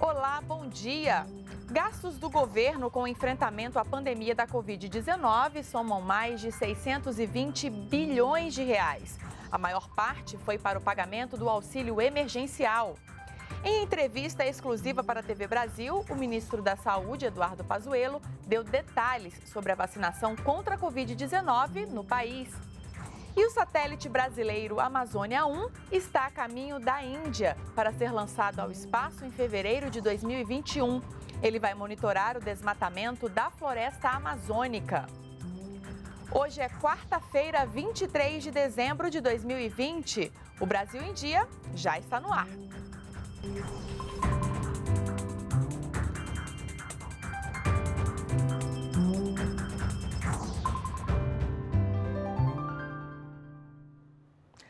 Olá, bom dia. Gastos do governo com o enfrentamento à pandemia da Covid-19 somam mais de 620 bilhões de reais. A maior parte foi para o pagamento do auxílio emergencial. Em entrevista exclusiva para a TV Brasil, o ministro da Saúde, Eduardo Pazuello, deu detalhes sobre a vacinação contra a Covid-19 no país. E o satélite brasileiro Amazônia 1 está a caminho da Índia para ser lançado ao espaço em fevereiro de 2021. Ele vai monitorar o desmatamento da floresta amazônica. Hoje é quarta-feira, 23 de dezembro de 2020. O Brasil em Dia já está no ar.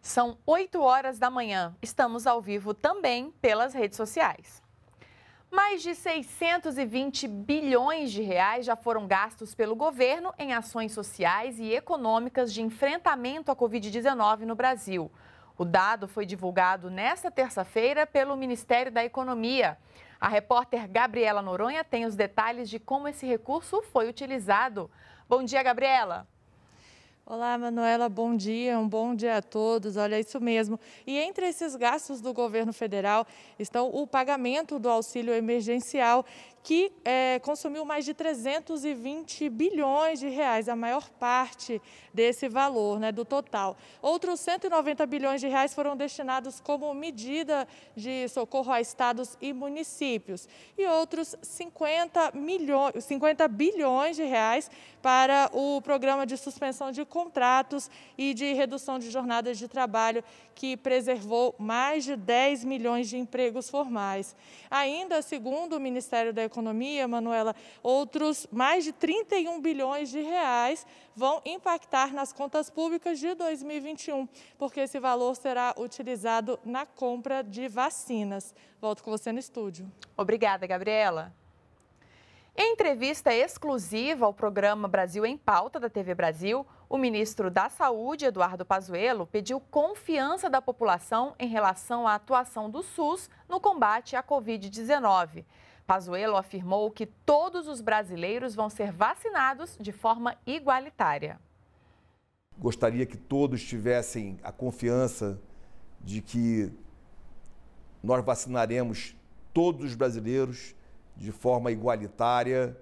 São 8 horas da manhã. Estamos ao vivo também pelas redes sociais. Mais de 620 bilhões de reais já foram gastos pelo governo em ações sociais e econômicas de enfrentamento à Covid-19 no Brasil. O dado foi divulgado nesta terça-feira pelo Ministério da Economia. A repórter Gabriela Noronha tem os detalhes de como esse recurso foi utilizado. Bom dia, Gabriela. Olá, Manuela, bom dia, um bom dia a todos. Olha, isso mesmo. E entre esses gastos do governo federal estão o pagamento do auxílio emergencial, que é, consumiu mais de 320 bilhões de reais, a maior parte desse valor, né, do total. Outros 190 bilhões de reais foram destinados como medida de socorro a estados e municípios e outros 50 milhões, 50 bilhões de reais para o programa de suspensão de contratos e de redução de jornadas de trabalho que preservou mais de 10 milhões de empregos formais. Ainda segundo o Ministério da economia, Manuela, outros mais de 31 bilhões de reais vão impactar nas contas públicas de 2021, porque esse valor será utilizado na compra de vacinas. Volto com você no estúdio. Obrigada, Gabriela. Em entrevista exclusiva ao programa Brasil em Pauta da TV Brasil, o ministro da Saúde, Eduardo Pazuello, pediu confiança da população em relação à atuação do SUS no combate à Covid-19. Pazuello afirmou que todos os brasileiros vão ser vacinados de forma igualitária. Gostaria que todos tivessem a confiança de que nós vacinaremos todos os brasileiros de forma igualitária,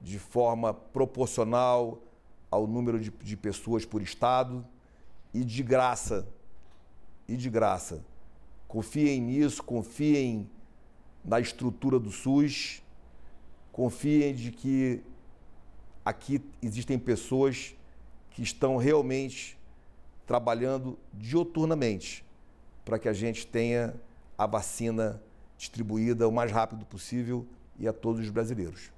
de forma proporcional ao número de, de, pessoas por estado e de graça. E de graça. Confiem nisso, confiem da estrutura do SUS. Confiem de que aqui existem pessoas que estão realmente trabalhando dioturnamente para que a gente tenha a vacina distribuída o mais rápido possível e a todos os brasileiros.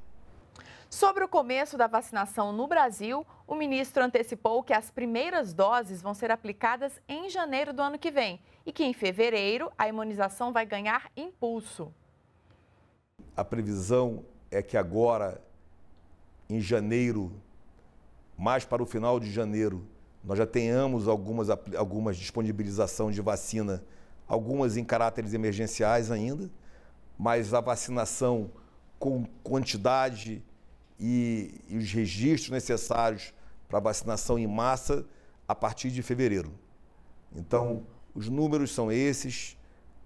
Sobre o começo da vacinação no Brasil, o ministro antecipou que as primeiras doses vão ser aplicadas em janeiro do ano que vem e que em fevereiro a imunização vai ganhar impulso. A previsão é que agora, em janeiro, mais para o final de janeiro, nós já tenhamos algumas, algumas disponibilização de vacina, algumas em caráteres emergenciais ainda, mas a vacinação com quantidade e, e os registros necessários para vacinação em massa a partir de fevereiro. Então, os números são esses,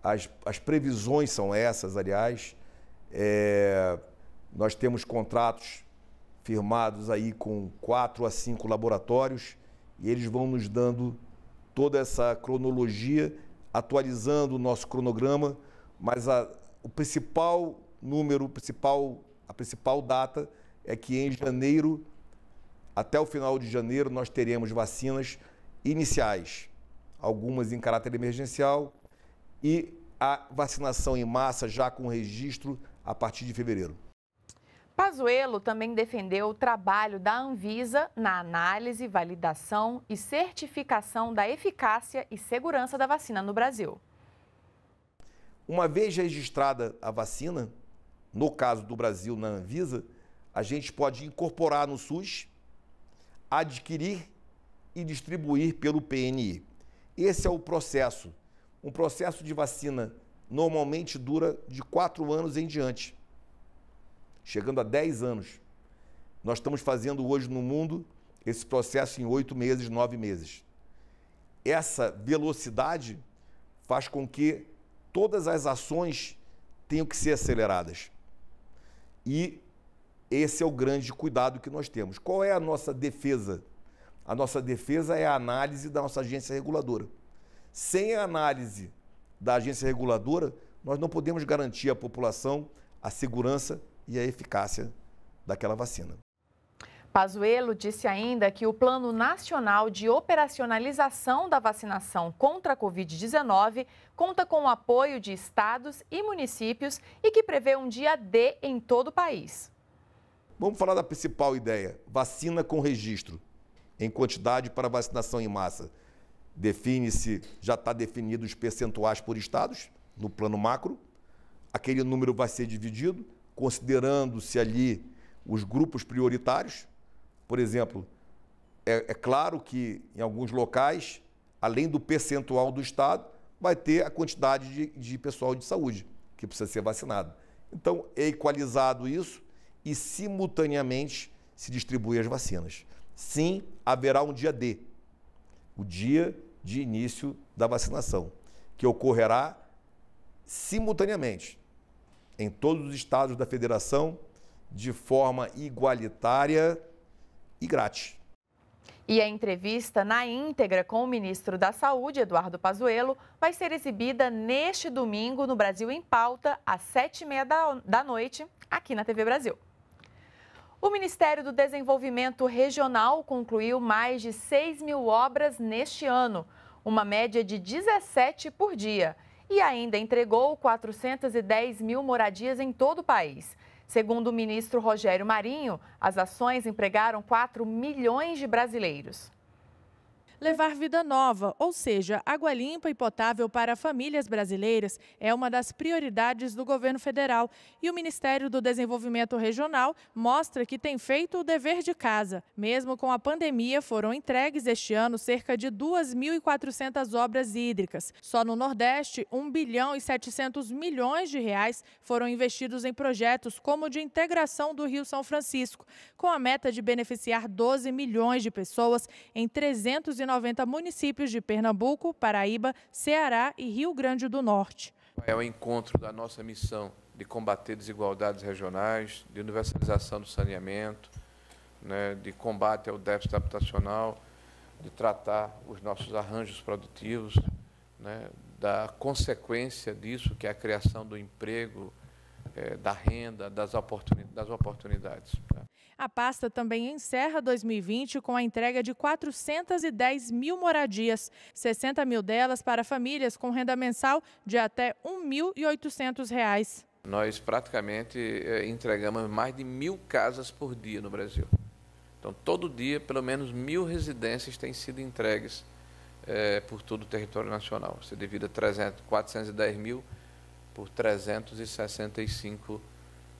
as, as previsões são essas, aliás. É, nós temos contratos firmados aí com quatro a cinco laboratórios e eles vão nos dando toda essa cronologia, atualizando o nosso cronograma, mas a, o principal número, o principal, a principal data é que em janeiro, até o final de janeiro, nós teremos vacinas iniciais, algumas em caráter emergencial, e a vacinação em massa já com registro a partir de fevereiro. Pazuello também defendeu o trabalho da Anvisa na análise, validação e certificação da eficácia e segurança da vacina no Brasil. Uma vez registrada a vacina, no caso do Brasil na Anvisa, a gente pode incorporar no SUS, adquirir e distribuir pelo PNI. Esse é o processo. Um processo de vacina normalmente dura de 4 anos em diante, chegando a 10 anos. Nós estamos fazendo hoje no mundo esse processo em 8 meses, 9 meses. Essa velocidade faz com que todas as ações tenham que ser aceleradas. E esse é o grande cuidado que nós temos. Qual é a nossa defesa? A nossa defesa é a análise da nossa agência reguladora. Sem a análise da agência reguladora, nós não podemos garantir à população a segurança e a eficácia daquela vacina. Pazuello disse ainda que o Plano Nacional de Operacionalização da Vacinação contra a Covid-19 conta com o apoio de estados e municípios e que prevê um dia D em todo o país. Vamos falar da principal ideia: vacina com registro em quantidade para vacinação em massa define-se, já está definido os percentuais por estados no plano macro. Aquele número vai ser dividido, considerando-se ali os grupos prioritários. Por exemplo, é, é, claro que em alguns locais, além do percentual do estado, vai ter a quantidade de, de pessoal de saúde que precisa ser vacinado. Então, é equalizado isso e simultaneamente se distribuem as vacinas. Sim, haverá um dia D, o dia de início da vacinação, que ocorrerá simultaneamente em todos os estados da federação de forma igualitária e grátis. E a entrevista na íntegra com o ministro da Saúde, Eduardo Pazuello, vai ser exibida neste domingo no Brasil em Pauta, às sete e meia da noite, aqui na TV Brasil. O Ministério do Desenvolvimento Regional concluiu mais de 6 mil obras neste ano, uma média de 17 por dia, e ainda entregou 410 mil moradias em todo o país. Segundo o ministro Rogério Marinho, as ações empregaram 4 milhões de brasileiros. Levar vida nova, ou seja, água limpa e potável para famílias brasileiras, é uma das prioridades do governo federal. E o Ministério do Desenvolvimento Regional mostra que tem feito o dever de casa. Mesmo com a pandemia, foram entregues este ano cerca de 2.400 obras hídricas. Só no Nordeste, 1 bilhão e 700 milhões de reais foram investidos em projetos como o de integração do Rio São Francisco, com a meta de beneficiar 12 milhões de pessoas em 390 190 municípios de Pernambuco, Paraíba, Ceará e Rio Grande do Norte. É o encontro da nossa missão de combater desigualdades regionais, de universalização do saneamento, né, de combate ao déficit habitacional, de tratar os nossos arranjos produtivos, né, da consequência disso, que é a criação do emprego, é, da renda, das, das oportunidades. A pasta também encerra 2020 com a entrega de 410 mil moradias, 60 mil delas para famílias com renda mensal de até R$ 1.800. Nós praticamente eh, entregamos mais de mil casas por dia no Brasil. Então, todo dia, pelo menos mil residências têm sido entregues é, por todo o território nacional. Você divida 300, 410 mil por 365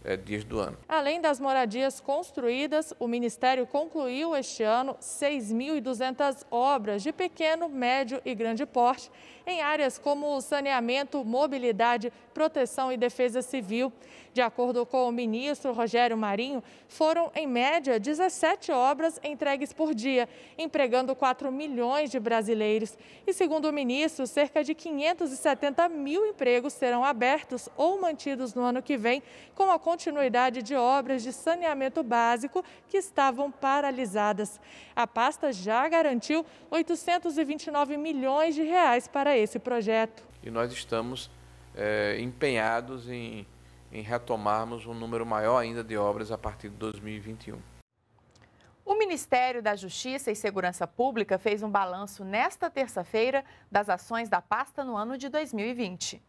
é, dias do ano. Além das moradias construídas, o Ministério concluiu este ano 6.200 obras de pequeno, médio e grande porte em áreas como saneamento, mobilidade, proteção e defesa civil. De acordo com o ministro Rogério Marinho, foram, em média, 17 obras entregues por dia, empregando 4 milhões de brasileiros. E, segundo o ministro, cerca de 570 mil empregos serão abertos ou mantidos no ano que vem, com a continuidade de obras de saneamento básico que estavam paralisadas. A pasta já garantiu 829 milhões de reais para para esse projeto. E nós estamos é, empenhados em, em retomarmos um número maior ainda de obras a partir de 2021. O Ministério da Justiça e Segurança Pública fez um balanço nesta terça-feira das ações da pasta no ano de 2020.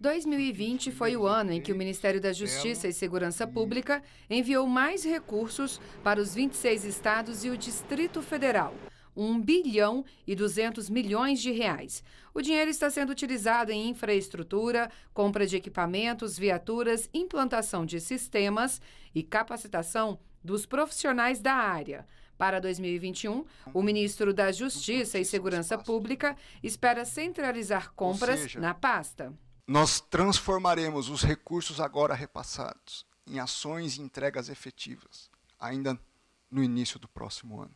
2020 foi o ano em que o Ministério da Justiça e Segurança Pública enviou mais recursos para os 26 estados e o Distrito Federal. 1 bilhão e 200 milhões de reais. O dinheiro está sendo utilizado em infraestrutura, compra de equipamentos, viaturas, implantação de sistemas e capacitação dos profissionais da área. Para 2021, o ministro da Justiça e Segurança Pública espera centralizar compras seja, na pasta. Nós transformaremos os recursos agora repassados em ações e entregas efetivas, ainda no início do próximo ano.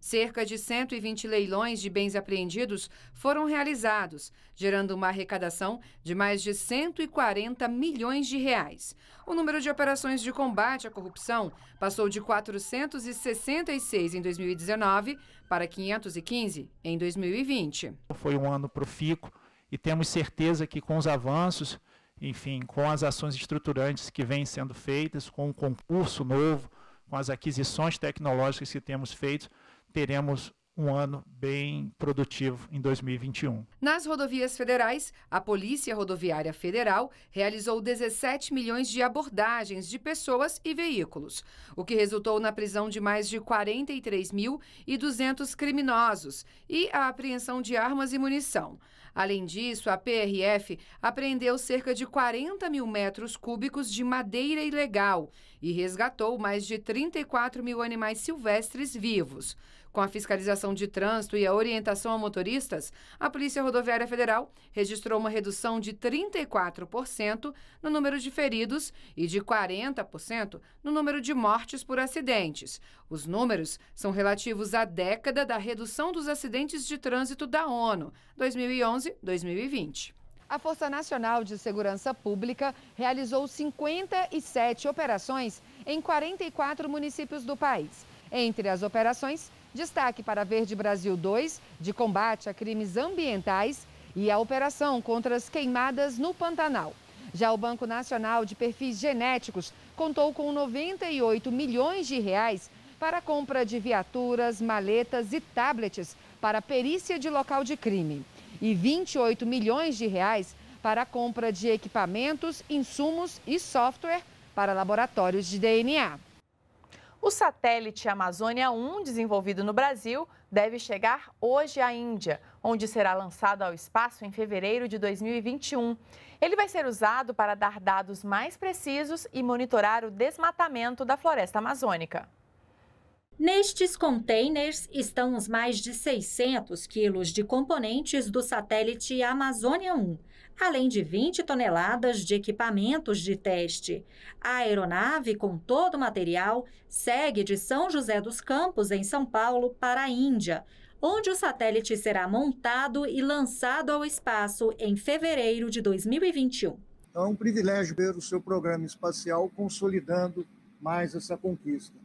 Cerca de 120 leilões de bens apreendidos foram realizados, gerando uma arrecadação de mais de 140 milhões de reais. O número de operações de combate à corrupção passou de 466 em 2019 para 515 em 2020. Foi um ano profícuo e temos certeza que com os avanços, enfim, com as ações estruturantes que vêm sendo feitas, com o concurso novo, com as aquisições tecnológicas que temos feito, teremos um ano bem produtivo em 2021. Nas rodovias federais, a Polícia Rodoviária Federal realizou 17 milhões de abordagens de pessoas e veículos, o que resultou na prisão de mais de 43.200 criminosos e a apreensão de armas e munição. Além disso, a PRF apreendeu cerca de 40 mil metros cúbicos de madeira ilegal e resgatou mais de 34 mil animais silvestres vivos. Com a fiscalização de trânsito e a orientação a motoristas, a Polícia Rodoviária Federal registrou uma redução de 34% no número de feridos e de 40% no número de mortes por acidentes. Os números são relativos à década da redução dos acidentes de trânsito da ONU, 2011-2020 a Força Nacional de Segurança Pública realizou 57 operações em 44 municípios do país. Entre as operações Destaque para Verde Brasil 2, de combate a crimes ambientais e a operação contra as queimadas no Pantanal. Já o Banco Nacional de Perfis Genéticos contou com 98 milhões de reais para a compra de viaturas, maletas e tablets para perícia de local de crime e 28 milhões de reais para a compra de equipamentos, insumos e software para laboratórios de DNA. O satélite Amazônia 1, desenvolvido no Brasil, deve chegar hoje à Índia, onde será lançado ao espaço em fevereiro de 2021. Ele vai ser usado para dar dados mais precisos e monitorar o desmatamento da floresta amazônica. Nestes containers estão os mais de 600 quilos de componentes do satélite Amazônia 1, além de 20 toneladas de equipamentos de teste. A aeronave, com todo o material, segue de São José dos Campos, em São Paulo, para a Índia, onde o satélite será montado e lançado ao espaço em fevereiro de 2021. É um privilégio ver o seu programa espacial consolidando mais essa conquista.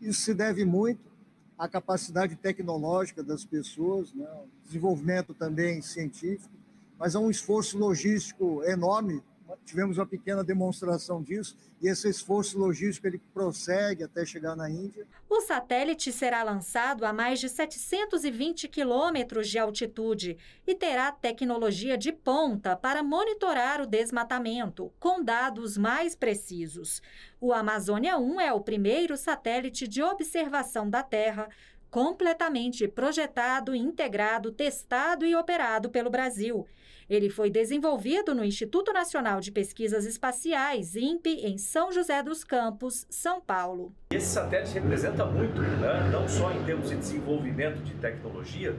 Isso se deve muito à capacidade tecnológica das pessoas, né? desenvolvimento também científico, mas a um esforço logístico enorme tivemos uma pequena demonstração disso e esse esforço logístico ele prossegue até chegar na Índia. O satélite será lançado a mais de 720 quilômetros de altitude e terá tecnologia de ponta para monitorar o desmatamento, com dados mais precisos. O Amazônia 1 é o primeiro satélite de observação da Terra completamente projetado, integrado, testado e operado pelo Brasil. Ele foi desenvolvido no Instituto Nacional de Pesquisas Espaciais, INPE, em São José dos Campos, São Paulo. Esse satélite representa muito, né? não só em termos de desenvolvimento de tecnologia,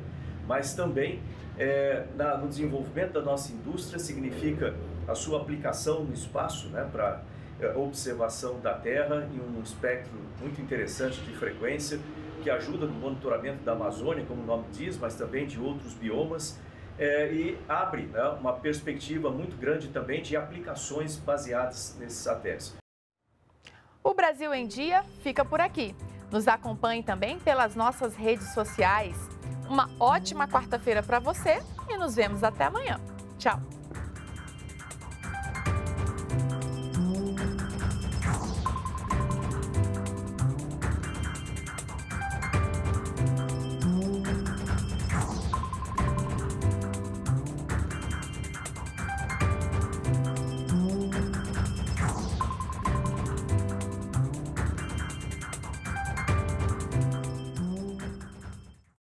mas também é, na, no desenvolvimento da nossa indústria, significa a sua aplicação no espaço né? para é, observação da Terra em um espectro muito interessante de frequência que ajuda no monitoramento da Amazônia, como o nome diz, mas também de outros biomas, é, e abre né, uma perspectiva muito grande também de aplicações baseadas nesses satélites. O Brasil em Dia fica por aqui. Nos acompanhe também pelas nossas redes sociais. Uma ótima quarta-feira para você e nos vemos até amanhã. Tchau!